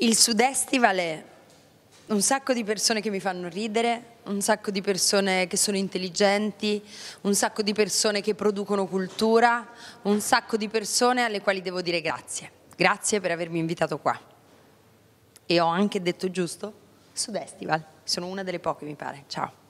Il Sudestival è un sacco di persone che mi fanno ridere, un sacco di persone che sono intelligenti, un sacco di persone che producono cultura, un sacco di persone alle quali devo dire grazie. Grazie per avermi invitato qua. E ho anche detto giusto? Sudestival. Sono una delle poche, mi pare. Ciao.